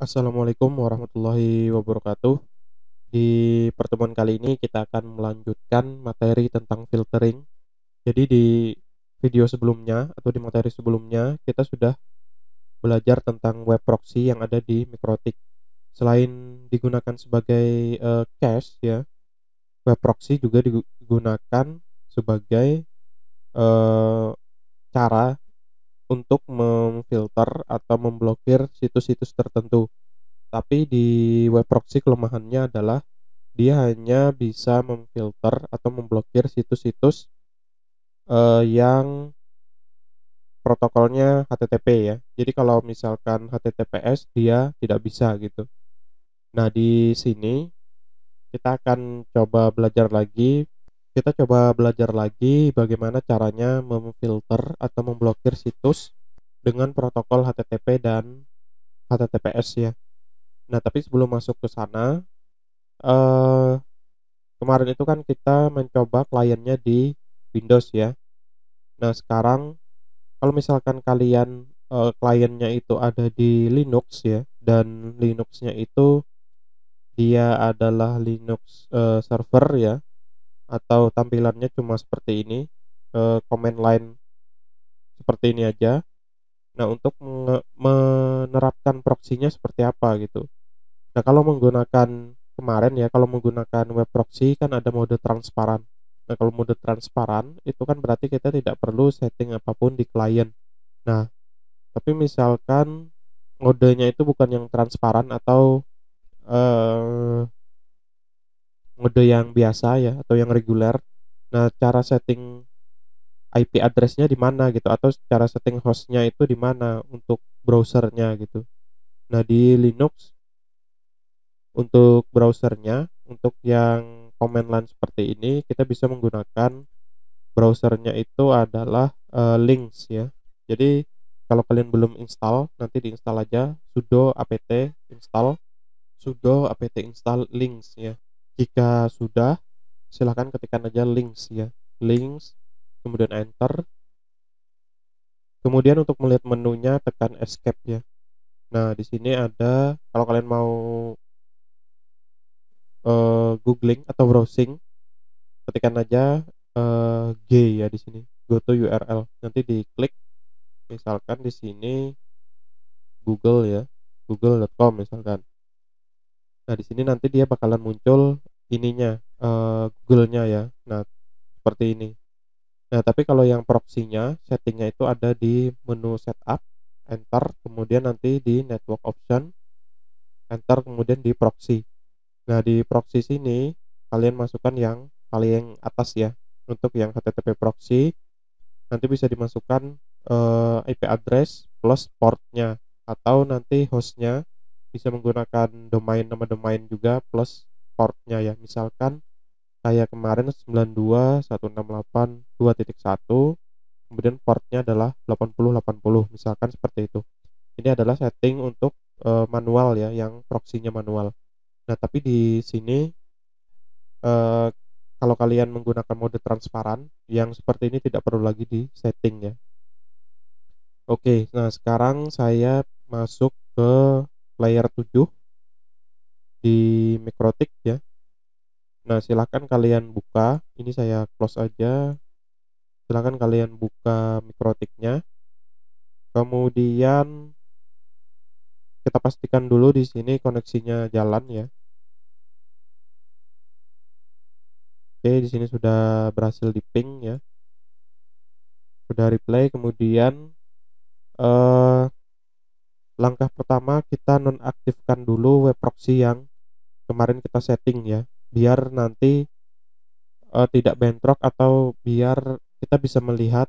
Assalamualaikum warahmatullahi wabarakatuh. Di pertemuan kali ini kita akan melanjutkan materi tentang filtering. Jadi di video sebelumnya atau di materi sebelumnya kita sudah belajar tentang web proxy yang ada di Mikrotik. Selain digunakan sebagai uh, cache ya, web proxy juga digunakan sebagai uh, cara untuk memfilter atau memblokir situs-situs tertentu. Tapi di web proxy kelemahannya adalah dia hanya bisa memfilter atau memblokir situs-situs uh, yang protokolnya HTTP ya. Jadi kalau misalkan HTTPS dia tidak bisa gitu. Nah, di sini kita akan coba belajar lagi kita coba belajar lagi bagaimana caranya memfilter atau memblokir situs dengan protokol HTTP dan HTTPS ya. Nah, tapi sebelum masuk ke sana, eh, kemarin itu kan kita mencoba kliennya di Windows ya. Nah, sekarang kalau misalkan kalian eh, kliennya itu ada di Linux ya, dan Linuxnya itu dia adalah Linux eh, server ya, atau tampilannya cuma seperti ini e, eh, command line seperti ini aja nah untuk menerapkan proxy-nya seperti apa gitu nah kalau menggunakan kemarin ya kalau menggunakan web proxy kan ada mode transparan nah kalau mode transparan itu kan berarti kita tidak perlu setting apapun di client nah tapi misalkan modenya itu bukan yang transparan atau eh, mode yang biasa ya atau yang reguler. Nah, cara setting IP addressnya di mana gitu atau cara setting hostnya itu di mana untuk browsernya gitu. Nah, di Linux untuk browsernya untuk yang command line seperti ini kita bisa menggunakan browsernya itu adalah uh, eh, links ya. Jadi kalau kalian belum install nanti diinstal aja sudo apt install sudo apt install links ya jika sudah silahkan ketikkan aja links ya links kemudian enter kemudian untuk melihat menunya tekan escape ya nah di sini ada kalau kalian mau uh, googling atau browsing ketikkan aja uh, G ya di sini go to URL nanti diklik misalkan di sini Google ya google.com misalkan nah di sini nanti dia bakalan muncul ininya uh, Google-nya ya. Nah, seperti ini. Nah, tapi kalau yang proxy-nya, settingnya itu ada di menu setup, enter, kemudian nanti di network option, enter, kemudian di proxy. Nah, di proxy sini kalian masukkan yang paling atas ya untuk yang HTTP proxy. Nanti bisa dimasukkan uh, eh, IP address plus portnya atau nanti hostnya bisa menggunakan domain nama domain juga plus portnya ya misalkan kayak kemarin 92 168 kemudian portnya adalah 80 80 misalkan seperti itu ini adalah setting untuk e, manual ya yang proxynya manual nah tapi di sini e, kalau kalian menggunakan mode transparan yang seperti ini tidak perlu lagi di setting ya oke nah sekarang saya masuk ke layer 7 di mikrotik ya nah silahkan kalian buka ini saya close aja silahkan kalian buka mikrotiknya kemudian kita pastikan dulu di sini koneksinya jalan ya oke di sini sudah berhasil di ping ya sudah replay kemudian eh, langkah pertama kita nonaktifkan dulu web proxy yang kemarin kita setting ya biar nanti uh, tidak bentrok atau biar kita bisa melihat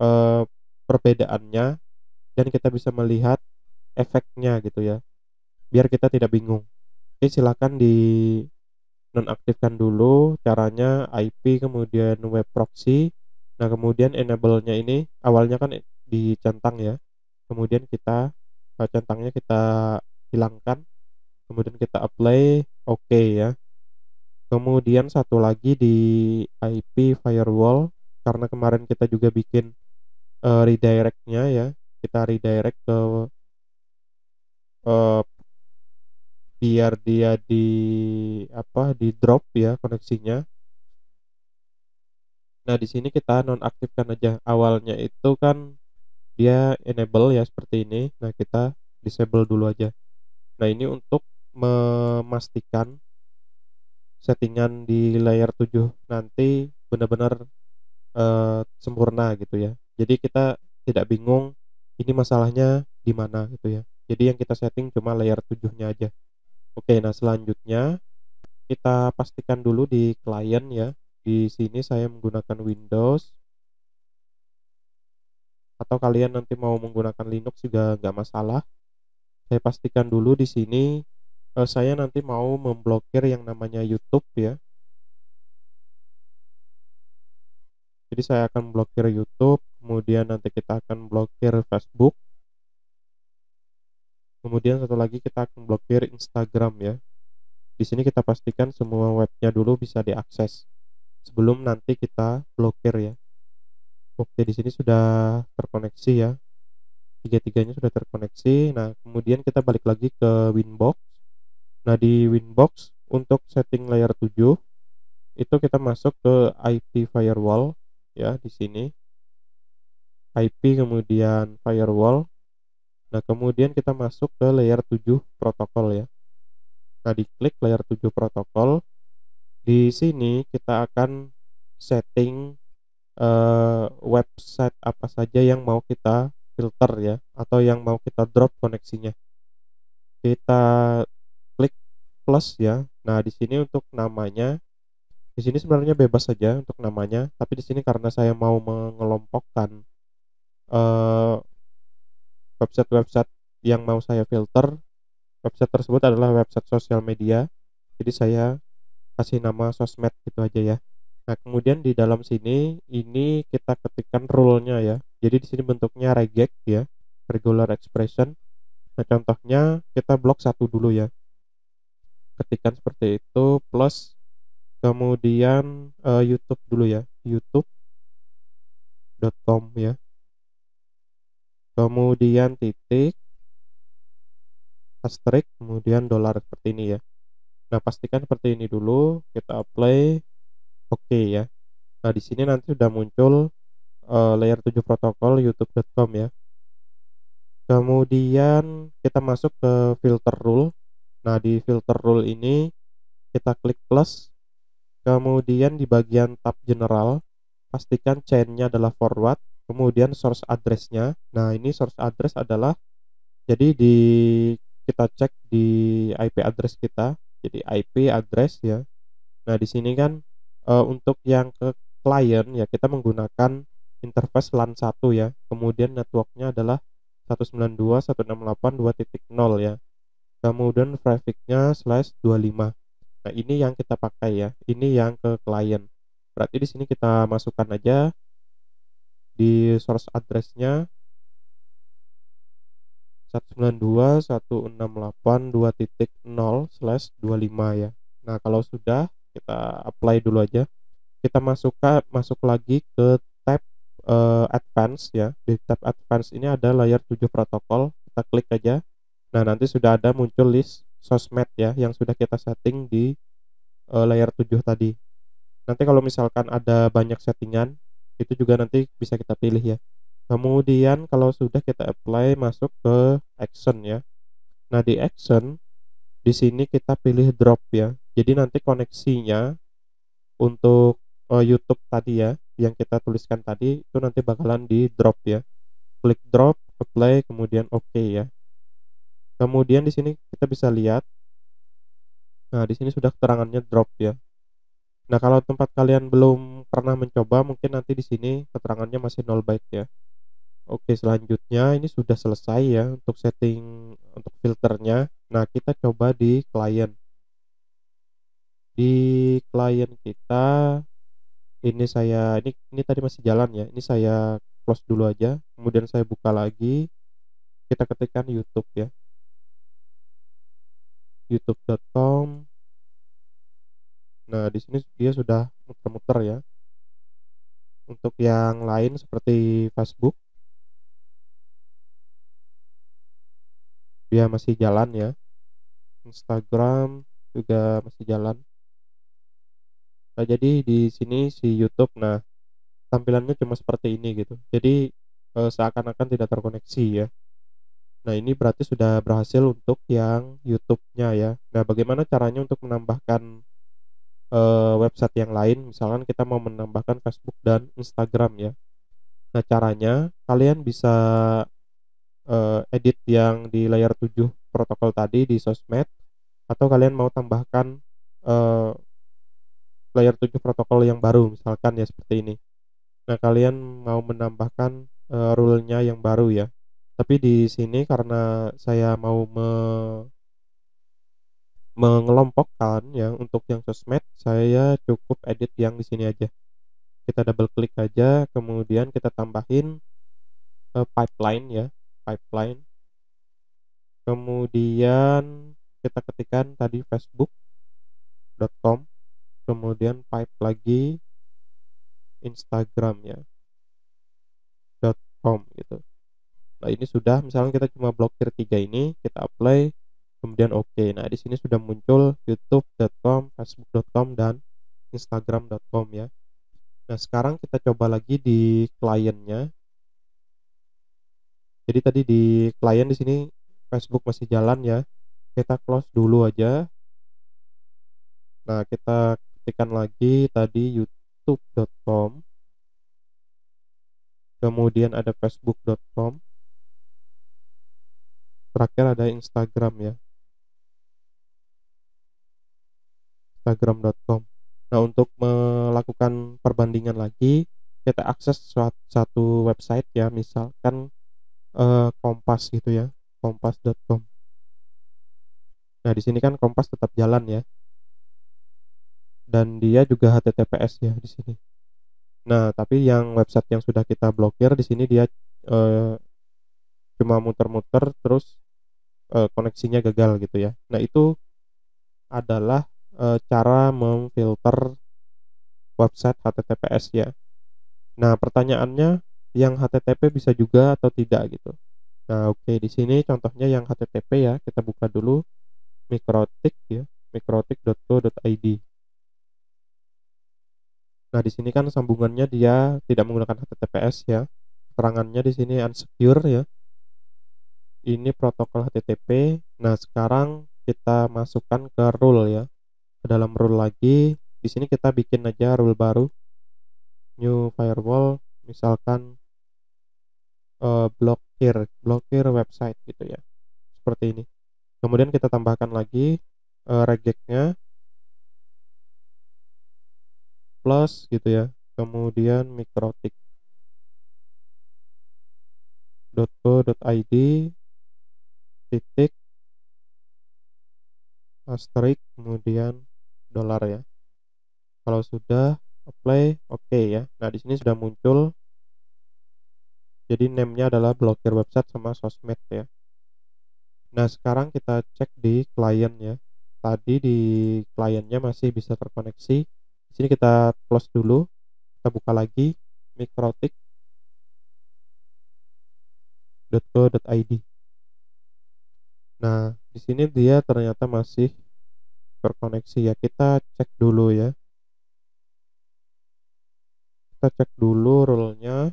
uh, perbedaannya dan kita bisa melihat efeknya gitu ya biar kita tidak bingung oke silahkan di nonaktifkan dulu caranya IP kemudian web proxy nah kemudian enable-nya ini awalnya kan dicentang ya kemudian kita eh, centangnya kita hilangkan kemudian kita apply oke okay ya kemudian satu lagi di IP firewall karena kemarin kita juga bikin uh, redirectnya ya kita redirect ke uh, biar dia di apa di drop ya koneksinya Nah, di sini kita nonaktifkan aja. Awalnya itu kan dia enable ya seperti ini. Nah, kita disable dulu aja. Nah, ini untuk memastikan settingan di layar 7 nanti benar-benar uh, sempurna gitu ya. Jadi kita tidak bingung ini masalahnya di mana gitu ya. Jadi yang kita setting cuma layar 7-nya aja. Oke, nah selanjutnya kita pastikan dulu di klien ya. Di sini saya menggunakan Windows. Atau kalian nanti mau menggunakan Linux juga nggak masalah. Saya pastikan dulu di sini Eh, saya nanti mau memblokir yang namanya YouTube ya jadi saya akan blokir YouTube kemudian nanti kita akan blokir Facebook kemudian satu lagi kita akan blokir Instagram ya di sini kita pastikan semua webnya dulu bisa diakses sebelum nanti kita blokir ya oke di sini sudah terkoneksi ya tiga-tiganya sudah terkoneksi nah kemudian kita balik lagi ke Winbox Nah di Winbox untuk setting layer 7 itu kita masuk ke IP firewall ya di sini IP kemudian firewall. Nah kemudian kita masuk ke layer 7 protokol ya. Nah klik layer 7 protokol. Di sini kita akan setting uh, website apa saja yang mau kita filter ya atau yang mau kita drop koneksinya kita plus ya. Nah, di sini untuk namanya di sini sebenarnya bebas saja untuk namanya, tapi di sini karena saya mau mengelompokkan uh, website-website yang mau saya filter, website tersebut adalah website sosial media. Jadi saya kasih nama sosmed gitu aja ya. Nah, kemudian di dalam sini ini kita ketikkan rule-nya ya. Jadi di sini bentuknya regex ya, regular expression. Nah, contohnya kita blok satu dulu ya ketikan seperti itu plus kemudian uh, YouTube dulu ya youtube.com ya kemudian titik asterisk kemudian dolar seperti ini ya nah pastikan seperti ini dulu kita apply oke okay ya nah di sini nanti sudah muncul uh, layer 7 protokol youtube.com ya kemudian kita masuk ke filter rule Nah, di filter rule ini kita klik plus. Kemudian di bagian tab general, pastikan chainnya adalah forward, kemudian source addressnya. Nah, ini source address adalah jadi di kita cek di IP address kita. Jadi IP address ya. Nah, di sini kan e, untuk yang ke client ya kita menggunakan interface LAN 1 ya. Kemudian networknya adalah 192.168.2.0 ya kemudian trafficnya slash 25 nah ini yang kita pakai ya ini yang ke klien berarti di sini kita masukkan aja di source addressnya 192.168.2.0 slash 25 ya nah kalau sudah kita apply dulu aja kita masukkan masuk lagi ke tab uh, advance ya di tab advance ini ada layar 7 protokol kita klik aja Nah, nanti sudah ada muncul list sosmed ya yang sudah kita setting di uh, eh, layar 7 tadi. Nanti kalau misalkan ada banyak settingan, itu juga nanti bisa kita pilih ya. Kemudian kalau sudah kita apply masuk ke action ya. Nah, di action di sini kita pilih drop ya. Jadi nanti koneksinya untuk uh, YouTube tadi ya yang kita tuliskan tadi itu nanti bakalan di drop ya. Klik drop, apply, kemudian oke okay ya. Kemudian di sini kita bisa lihat Nah, di sini sudah keterangannya drop ya. Nah, kalau tempat kalian belum pernah mencoba, mungkin nanti di sini keterangannya masih 0 byte ya. Oke, selanjutnya ini sudah selesai ya untuk setting untuk filternya. Nah, kita coba di client. Di client kita ini saya ini ini tadi masih jalan ya. Ini saya close dulu aja, kemudian saya buka lagi. Kita ketikkan YouTube ya youtube.com nah di sini dia sudah muter-muter ya untuk yang lain seperti Facebook dia masih jalan ya Instagram juga masih jalan nah jadi di sini si YouTube nah tampilannya cuma seperti ini gitu jadi eh, seakan-akan tidak terkoneksi ya Nah ini berarti sudah berhasil untuk yang YouTube-nya ya. Nah bagaimana caranya untuk menambahkan e, website yang lain? Misalkan kita mau menambahkan Facebook dan Instagram ya. Nah caranya kalian bisa e, edit yang di layar 7 protokol tadi di sosmed atau kalian mau tambahkan e, eh, layer 7 protokol yang baru misalkan ya seperti ini. Nah kalian mau menambahkan e, rule-nya yang baru ya tapi di sini karena saya mau me mengelompokkan yang untuk yang sosmed saya cukup edit yang di sini aja kita double klik aja kemudian kita tambahin uh, pipeline ya pipeline kemudian kita ketikkan tadi facebook.com kemudian pipe lagi instagram ya .com gitu Nah, ini sudah misalnya kita cuma blokir tiga ini kita apply kemudian oke okay. nah di sini sudah muncul youtube.com facebook.com dan instagram.com ya nah sekarang kita coba lagi di kliennya jadi tadi di klien di sini facebook masih jalan ya kita close dulu aja nah kita ketikkan lagi tadi youtube.com kemudian ada facebook.com terakhir ada Instagram ya instagram.com nah untuk melakukan perbandingan lagi kita akses suatu, satu website ya misalkan eh, kompas gitu ya kompas.com nah di sini kan kompas tetap jalan ya dan dia juga https ya di sini nah tapi yang website yang sudah kita blokir di sini dia eh, cuma muter-muter terus e, koneksinya gagal gitu ya. Nah, itu adalah e, cara memfilter website HTTPS ya. Nah, pertanyaannya yang HTTP bisa juga atau tidak gitu. Nah, oke okay, di sini contohnya yang HTTP ya, kita buka dulu mikrotik ya, mikrotik.co.id. Nah, di sini kan sambungannya dia tidak menggunakan HTTPS ya. Keterangannya di sini unsecure ya ini protokol HTTP. Nah, sekarang kita masukkan ke rule ya. Ke dalam rule lagi, di sini kita bikin aja rule baru. New firewall misalkan uh, blokir, blokir website gitu ya. Seperti ini. Kemudian kita tambahkan lagi uh, rejectnya plus gitu ya. Kemudian mikrotik .co.id titik asterik kemudian dolar ya kalau sudah apply oke okay ya nah di sini sudah muncul jadi name-nya adalah blokir website sama sosmed ya nah sekarang kita cek di client ya tadi di kliennya masih bisa terkoneksi di sini kita close dulu kita buka lagi mikrotik.co.id Nah, di sini dia ternyata masih terkoneksi ya. Kita cek dulu ya. Kita cek dulu rule-nya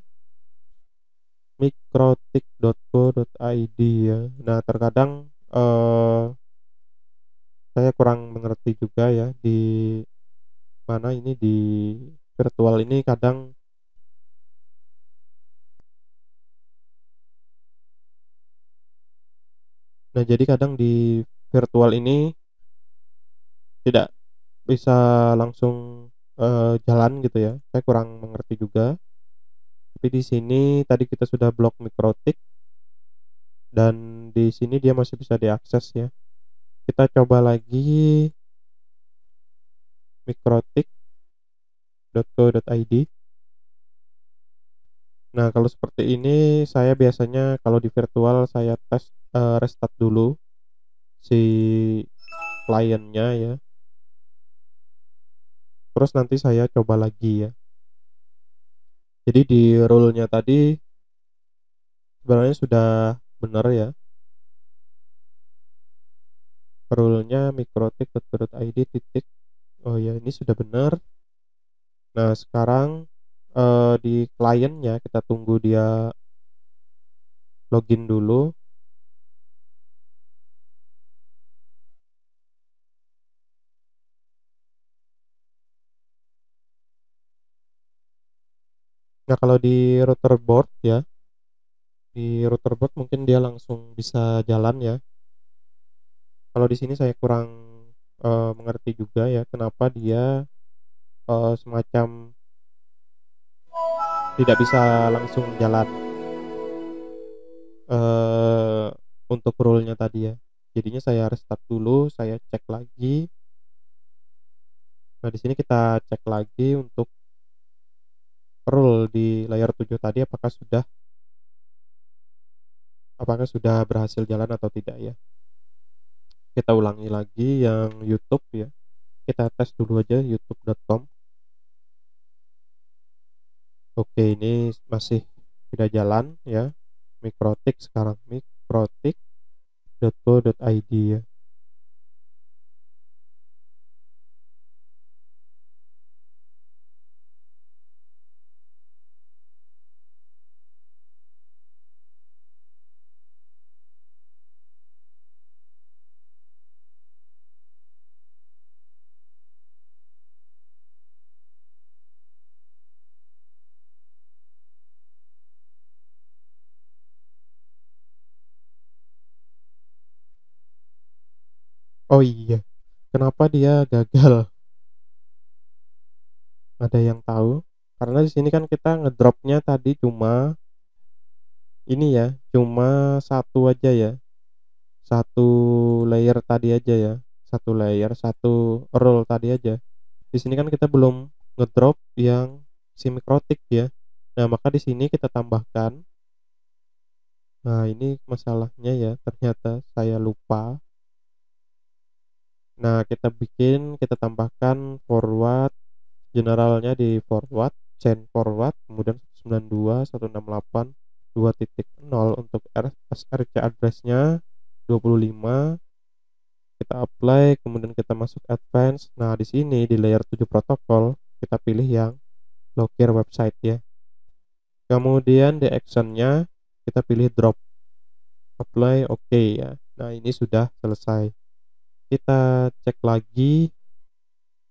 mikrotik.co.id ya. Nah, terkadang eh, saya kurang mengerti juga ya di mana ini di virtual ini kadang Nah, jadi kadang di virtual ini tidak bisa langsung uh, jalan gitu ya. Saya kurang mengerti juga. Tapi di sini tadi kita sudah blok mikrotik dan di sini dia masih bisa diakses ya. Kita coba lagi mikrotik.co.id Nah, kalau seperti ini saya biasanya kalau di virtual saya tes uh, restart dulu si kliennya ya. Terus nanti saya coba lagi ya. Jadi di rule-nya tadi sebenarnya sudah benar ya. Rule-nya mikrotik.id titik. Oh ya, ini sudah benar. Nah, sekarang uh, di kliennya kita tunggu dia login dulu Nah kalau di router board ya di router board mungkin dia langsung bisa jalan ya kalau di sini saya kurang uh, mengerti juga ya kenapa dia uh, semacam tidak bisa langsung jalan uh, untuk rule-nya tadi ya. Jadinya saya restart dulu, saya cek lagi. Nah, di sini kita cek lagi untuk rule di layar 7 tadi apakah sudah apakah sudah berhasil jalan atau tidak ya. Kita ulangi lagi yang YouTube ya. Kita tes dulu aja youtube.com oke ini masih tidak jalan ya mikrotik sekarang mikrotik.co.id ya Oh iya, kenapa dia gagal? Ada yang tahu? Karena di sini kan kita ngedropnya tadi cuma ini ya, cuma satu aja ya, satu layer tadi aja ya, satu layer, satu roll tadi aja. Di sini kan kita belum ngedrop yang simikrotik ya. Nah, maka di sini kita tambahkan. Nah, ini masalahnya ya, ternyata saya lupa nah kita bikin kita tambahkan forward generalnya di forward chain forward kemudian 192 168 2.0 untuk SRC addressnya 25 kita apply kemudian kita masuk advance nah di sini di layer 7 protokol kita pilih yang blokir website ya kemudian di actionnya kita pilih drop apply oke okay, ya nah ini sudah selesai kita cek lagi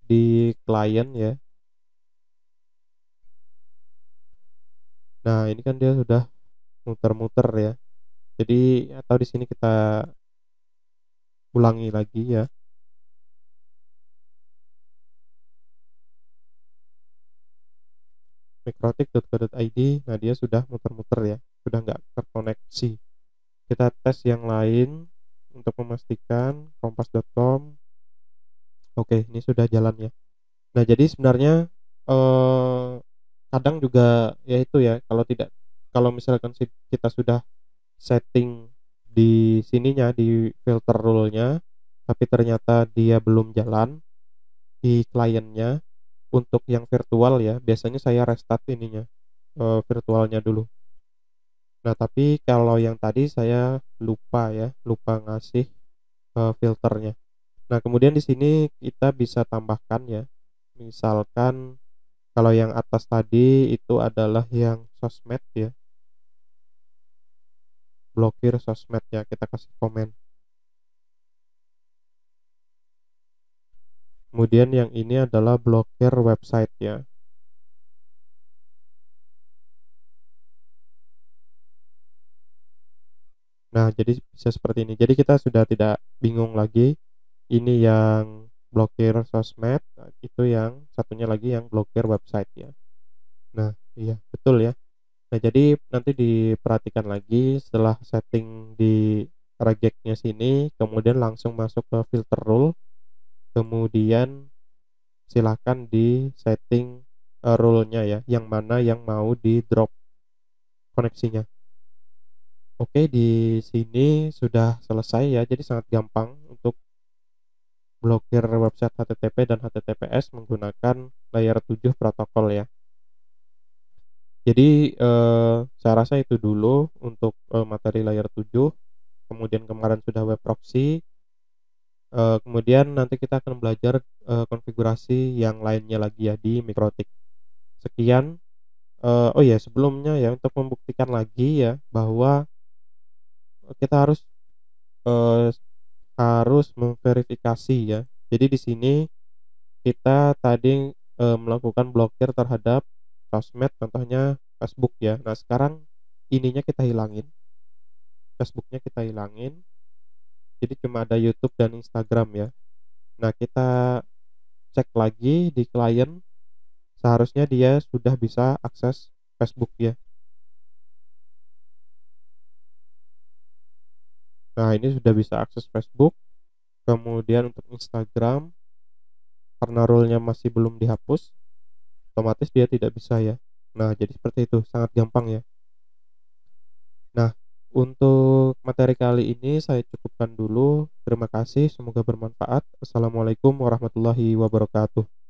di klien ya nah ini kan dia sudah muter-muter ya jadi atau di sini kita ulangi lagi ya mikrotik.co.id nah dia sudah muter-muter ya sudah nggak terkoneksi kita tes yang lain untuk memastikan kompas.com oke okay, ini sudah jalan ya nah jadi sebenarnya eh, kadang juga ya itu ya kalau tidak kalau misalkan kita sudah setting di sininya di filter rule-nya tapi ternyata dia belum jalan di kliennya untuk yang virtual ya biasanya saya restart ininya eh, virtualnya dulu Nah, tapi kalau yang tadi saya lupa ya, lupa ngasih uh, filternya. Nah, kemudian di sini kita bisa tambahkan ya. Misalkan kalau yang atas tadi itu adalah yang sosmed ya. Blokir sosmed ya, kita kasih komen. Kemudian yang ini adalah blokir website ya. Nah, jadi bisa seperti ini. Jadi kita sudah tidak bingung lagi. Ini yang blokir sosmed, nah, itu yang satunya lagi yang blokir website ya. Nah, iya, betul ya. Nah, jadi nanti diperhatikan lagi setelah setting di rejectnya sini, kemudian langsung masuk ke filter rule. Kemudian silahkan di setting eh, rule-nya ya, yang mana yang mau di drop koneksinya. Oke, di sini sudah selesai ya. Jadi sangat gampang untuk blokir website HTTP dan HTTPS menggunakan layer 7 protokol ya. Jadi eh, saya rasa itu dulu untuk eh, materi layer 7. Kemudian kemarin sudah web proxy. Eh, kemudian nanti kita akan belajar eh, konfigurasi yang lainnya lagi ya di Mikrotik. Sekian. Eh, oh ya, sebelumnya ya untuk membuktikan lagi ya bahwa kita harus eh, harus memverifikasi ya. Jadi di sini kita tadi eh, melakukan blokir terhadap sosmed contohnya Facebook ya. Nah, sekarang ininya kita hilangin. Facebooknya kita hilangin. Jadi cuma ada YouTube dan Instagram ya. Nah, kita cek lagi di klien seharusnya dia sudah bisa akses Facebook ya. Nah, ini sudah bisa akses Facebook. Kemudian untuk Instagram karena rule masih belum dihapus, otomatis dia tidak bisa ya. Nah, jadi seperti itu, sangat gampang ya. Nah, untuk materi kali ini saya cukupkan dulu. Terima kasih, semoga bermanfaat. Assalamualaikum warahmatullahi wabarakatuh.